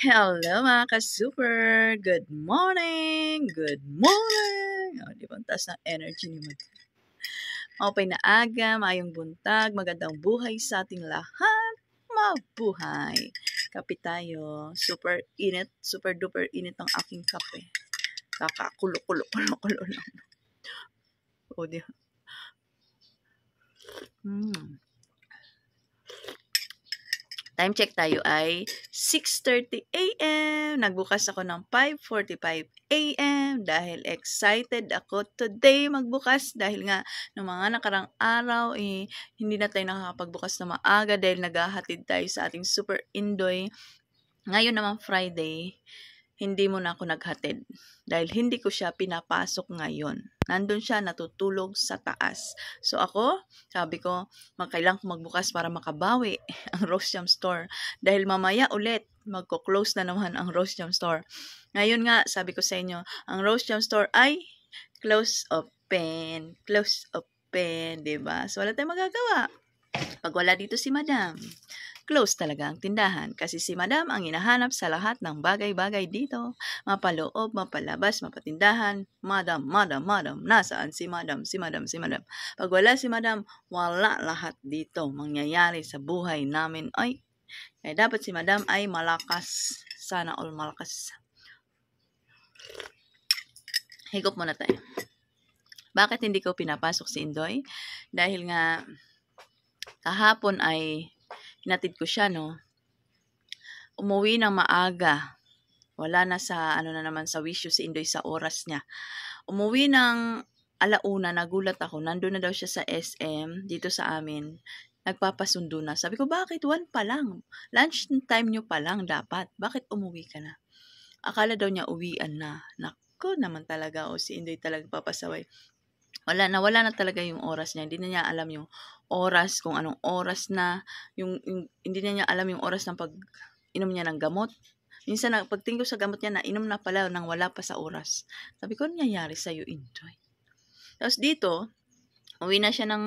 Hello mga ka-super! Good morning! Good morning! O, oh, di ba? Ang taas ng energy ni Mag. Okay na aga, maayong buntag, magandang buhay sa ating lahat. Mabuhay! Kape tayo. Super init, super duper init ang aking kape. Kakakulo-kulo-kulo-kulo lang. O, oh, di ba? Hmm. Time check tayo ay 6.30 a.m. Nagbukas ako ng 5.45 a.m. dahil excited ako today magbukas dahil nga noong mga nakarang araw eh, hindi na tayo nakakapagbukas na maaga dahil naghahatid tayo sa ating super indoy. Ngayon naman Friday, hindi mo na ako naghatid dahil hindi ko siya pinapasok ngayon. Nandun siya, natutulog sa taas. So ako, sabi ko, magkailang magbukas para makabawi ang Rose Jam Store. Dahil mamaya ulit, magko-close na naman ang Rose Jam Store. Ngayon nga, sabi ko sa inyo, ang Rose Jam Store ay close open, close open, ba diba? So wala tayong magagawa. Pag wala dito si Madam, close talaga ang tindahan kasi si Madam ang hinahanap sa lahat ng bagay-bagay dito. Mapaloob, mapalabas, mapatindahan. Madam, Madam, Madam, nasaan si Madam, si Madam, si Madam. Pag wala si Madam, wala lahat dito mangyayari sa buhay namin. Ay, kaya eh, dapat si Madam ay malakas. Sana all malakas. Higop muna tayo. Bakit hindi ko pinapasok si Indoy? Dahil nga kahapon ay hinatid ko siya, no? Umuwi ng maaga. Wala na sa, ano na naman, sa wisyo si Indoy sa oras niya. Umuwi ng alauna, nagulat ako. nandoon na daw siya sa SM, dito sa amin. Nagpapasundo na. Sabi ko, bakit? One pa lang. Lunch time niyo pa lang dapat. Bakit umuwi ka na? Akala daw niya uwian na. Nako naman talaga. O oh, si Indoy talagang papasaway wala na, wala na talaga yung oras niya. Hindi na niya alam yung oras, kung anong oras na, yung, yung hindi na niya alam yung oras ng pag inom niya ng gamot. Minsan, pagtingin ko sa gamot niya, nainom na pala nang wala pa sa oras. Sabi ko, ano nangyayari sa'yo, enjoy. Tapos dito, uwi na siya ng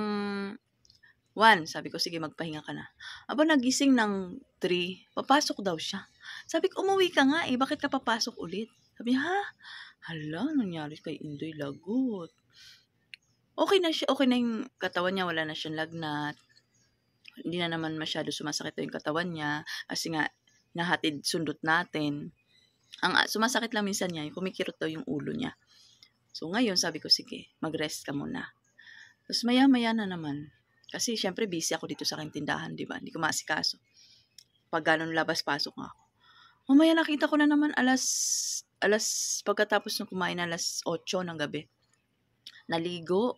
1. Sabi ko, sige, magpahinga ka na. Aba, nagising ng 3. Papasok daw siya. Sabi ko, umuwi ka nga eh. Bakit ka papasok ulit? Sabi, ha? Hala, nangyari kay Indoy lagot okay na siya, okay na yung katawan niya, wala na siyang lagnat. Hindi na naman masyado sumasakit yung katawan niya kasi nga nahatid sundot natin. Ang ah, sumasakit lang minsan niya, yung kumikirot daw yung ulo niya. So ngayon sabi ko, sige, mag-rest ka muna. Tapos maya-maya na naman. Kasi syempre busy ako dito sa aking tindahan, di ba? Hindi ko masikaso. Pag ganun labas-pasok nga ako. Mamaya nakita ko na naman alas, alas pagkatapos ng kumain alas 8 ng gabi naligo,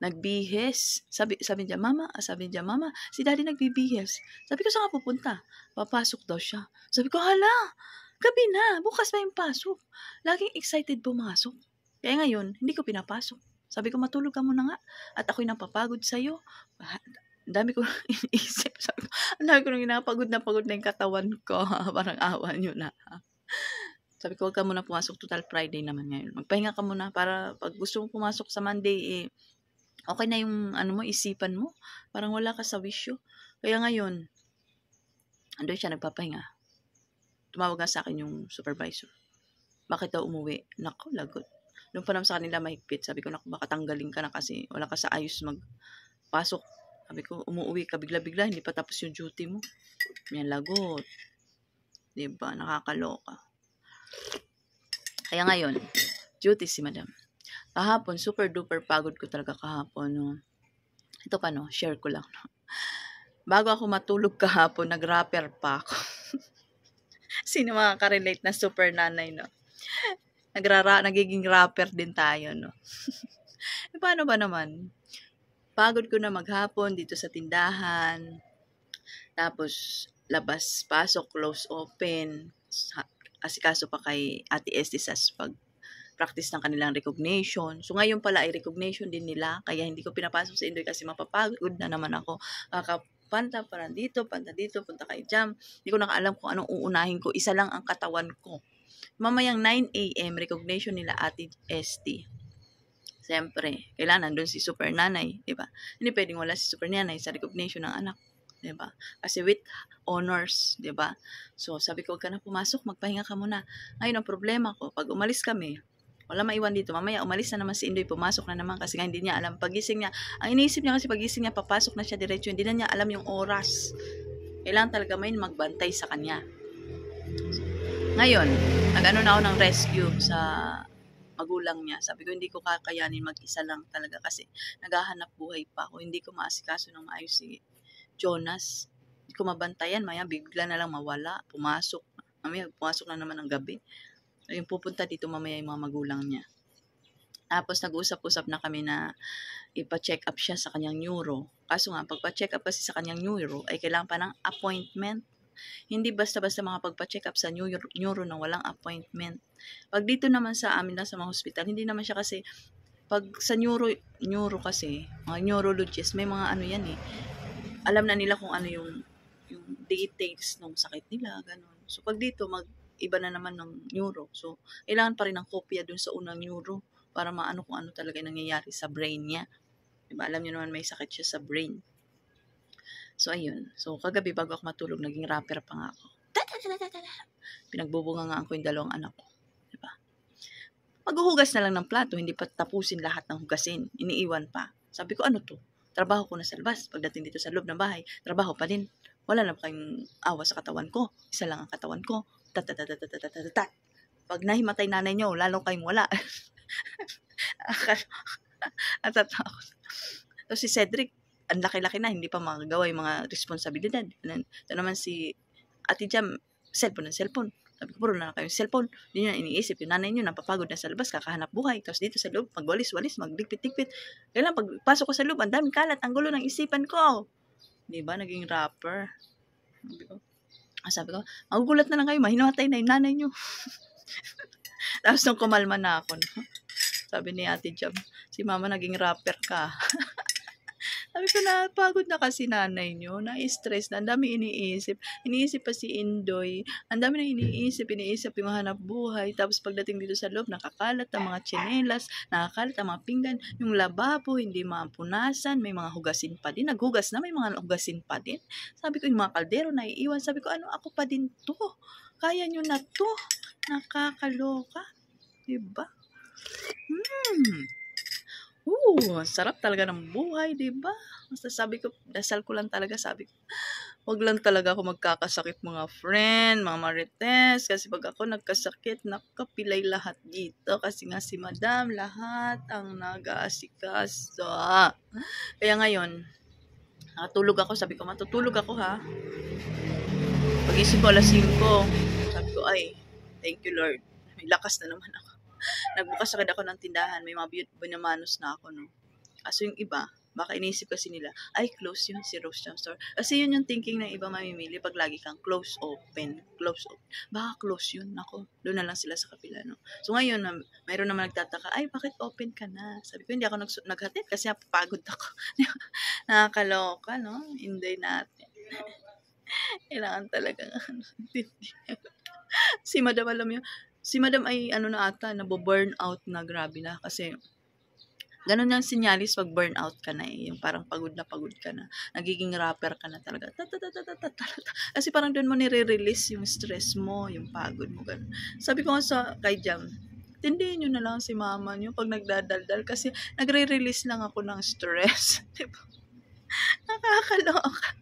nagbihis. Sabi, sabi niya, mama, sabi niya, mama, si daddy nagbibihis. Sabi ko, saan ka pupunta? Papasok daw siya. Sabi ko, hala, gabi na, bukas pa yung pasok. Laging excited pumasok. Kaya ngayon, hindi ko pinapasok. Sabi ko, matulog ka muna nga. At ako'y napapagod sa'yo. Ang dami ko iniisip. Sabi ko, ang dami ko nang napagod na pagod na yung katawan ko. Parang awan yun na. Sabi ko, huwag ka muna pumasok. Total Friday naman ngayon. Magpahinga ka muna para pag gusto mong pumasok sa Monday, eh, okay na yung ano mo, isipan mo. Parang wala ka sa wisyo. Kaya ngayon, andun siya, nagpapahinga. Tumawag sa akin yung supervisor. Bakit daw umuwi? Nako, lagot. Doon pa sa kanila mahigpit. Sabi ko, naku, baka tanggalin ka na kasi wala ka sa ayos magpasok. Sabi ko, umuwi ka bigla-bigla, hindi pa tapos yung duty mo. Yan, lagot. Diba, nakakaloka. Kaya ngayon, duty si madam. Kahapon, super duper pagod ko talaga kahapon. No? Ito pa no, share ko lang. No? Bago ako matulog kahapon, nag-rapper pa ako. Sino makaka-relate na super nanay, no? Nagrara, nagiging rapper din tayo, no? e, paano ba naman? Pagod ko na maghapon dito sa tindahan. Tapos, labas, pasok, close, open asikaso pa kay Ate Estes as pag practice ng kanilang recognition. So ngayon pala ay recognition din nila kaya hindi ko pinapasok sa Indoy kasi mapapagod na naman ako. Kakapanta para dito, panta dito, punta kay Jam. Hindi ko na alam kung anong uunahin ko. Isa lang ang katawan ko. Mamayang 9 a.m. recognition nila Ate ST. Siyempre, kailangan doon si Super Nanay, di ba? Hindi pwedeng wala si Super Nanay sa recognition ng anak. 'di ba? Kasi with honors, 'di ba? So sabi ko, huwag ka na pumasok, magpahinga ka muna. Ngayon ang problema ko, pag umalis kami, wala maiwan dito. Mamaya umalis na naman si Indoy, pumasok na naman kasi nga hindi niya alam. Pagising niya, ang iniisip niya kasi pagising niya, papasok na siya diretso. Hindi na niya alam yung oras. Kailangan talaga may magbantay sa kanya. So, ngayon, nag-ano na ako ng rescue sa magulang niya. Sabi ko, hindi ko kakayanin mag-isa lang talaga kasi naghahanap buhay pa ako. Hindi ko maasikaso ng maayos si Jonas. kumabantayan, maya bigla na lang mawala, pumasok. Mamaya pumasok na naman ang gabi. Yung pupunta dito mamaya yung mga magulang niya. Tapos nag-usap-usap na kami na ipa-check up siya sa kanyang neuro. Kaso nga, pagpa-check up kasi sa kanyang neuro, ay kailangan pa ng appointment. Hindi basta-basta mga pagpa-check up sa neuro, neuro na walang appointment. Pag dito naman sa amin lang sa mga hospital, hindi naman siya kasi pag sa neuro, neuro kasi, mga neurologist, may mga ano yan eh, alam na nila kung ano yung yung details ng sakit nila, ganun. So pag dito mag iba na naman ng neuro. So kailangan pa rin ng kopya dun sa unang neuro para maano kung ano talaga nangyayari sa brain niya. Diba? Alam niyo naman may sakit siya sa brain. So ayun. So kagabi bago ako matulog, naging rapper pa nga ako. Pinagbubunga nga ako yung dalawang anak ko. Diba? Maghuhugas na lang ng plato, hindi pa tapusin lahat ng hugasin. Iniiwan pa. Sabi ko, ano to? Trabaho ko na sa labas. Pagdating dito sa loob ng bahay, trabaho pa din. Wala na kayong awa sa katawan ko. Isa lang ang katawan ko. Tatatatatatatatat. Pag nahimatay nanay nyo, lalo kayong wala. Natatakot. Tapos si Cedric, ang laki-laki na, hindi pa magagawa yung mga responsibilidad. Ano, ito naman si Ate Jam, cellphone ng cellphone. Sabi ko, puro na kayong cellphone. Hindi niya iniisip. Yung nanay niyo, napapagod na sa labas, kakahanap buhay. Tapos dito sa loob, magwalis-walis, magdikpit-dikpit. ligpit lang, pagpasok ko sa loob, ang daming kalat, ang gulo ng isipan ko. Di ba? Naging rapper. Sabi ko, ah, sabi ko, magugulat na lang kayo, mahinuhatay na yung nanay niyo. Tapos nung kumalma na ako, no? sabi ni Ate Jam, si mama naging rapper ka. Sabi ko, napagod na kasi nanay nyo, na-stress na, ang dami iniisip. Iniisip pa si Indoy, ang dami na iniisip, iniisip yung hanap buhay. Tapos pagdating dito sa loob, nakakalat ang mga tsinelas, nakakalat ang mga pinggan, yung lababo, hindi mapunasan, may mga hugasin pa din. Naghugas na, may mga hugasin pa din. Sabi ko, yung mga kaldero na iiwan, sabi ko, ano, ako pa din to. Kaya nyo na to. Nakakaloka. Diba? Hmm. Ooh, sarap talaga ng buhay, di ba? Basta sabi ko, dasal ko lang talaga, sabi ko, ah, wag lang talaga ako magkakasakit mga friend, mga marites, kasi pag ako nagkasakit, nakapilay lahat dito, kasi nga si madam, lahat ang nag-aasikaso. Kaya ngayon, natulog ako, sabi ko, matutulog ako ha. Pag-isip ko alas 5, sabi ko, ay, thank you Lord, may lakas na naman ako. Nagbukas agad ako ng tindahan. May mga bunamanos na ako, no? Kaso yung iba, baka inisip kasi nila, ay, close yun si Rose Jam Store. Kasi yun yung thinking ng iba mamimili pag lagi kang close open, close open. Baka close yun, nako. Doon na lang sila sa kapila, no? So ngayon, um, mayroon naman nagtataka, ay, bakit open ka na? Sabi ko, hindi ako nag naghatid kasi napapagod ako. Nakakaloka, no? Hindi natin. Kailangan talaga, ano, si Madam alam yun, si madam ay ano na ata, nabo-burn out na, grabe na. Kasi, ganun yung sinyalis pag burn out ka na eh. Yung parang pagod na pagod ka na. Nagiging rapper ka na talaga. Kasi parang doon mo nire-release yung stress mo, yung pagod mo. Ganun. Sabi ko nga sa kay Jam, tindihin nyo na lang si mama nyo pag nagdadaldal kasi nagre-release lang ako ng stress. diba? Nakakaloka.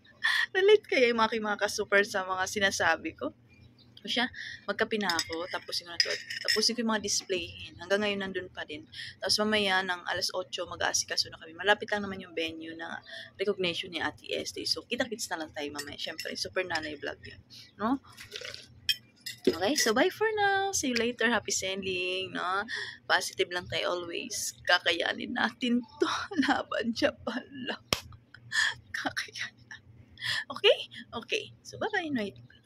Relate kayo yung mga, mga super sa mga sinasabi ko. So siya, magkape na ako, tapusin ko na to. Tapusin ko yung mga displayhin. Hanggang ngayon nandun pa din. Tapos mamaya ng alas 8, mag-aasikaso na kami. Malapit lang naman yung venue na recognition ni Ate Este. So, kita-kits na lang tayo mamaya. Siyempre, super nanay vlog yun. No? Okay, so bye for now. See you later. Happy sending, no? Positive lang tayo always. Kakayanin natin to. Laban siya pala. Kakayanin. Okay? Okay. So, bye-bye, Noit.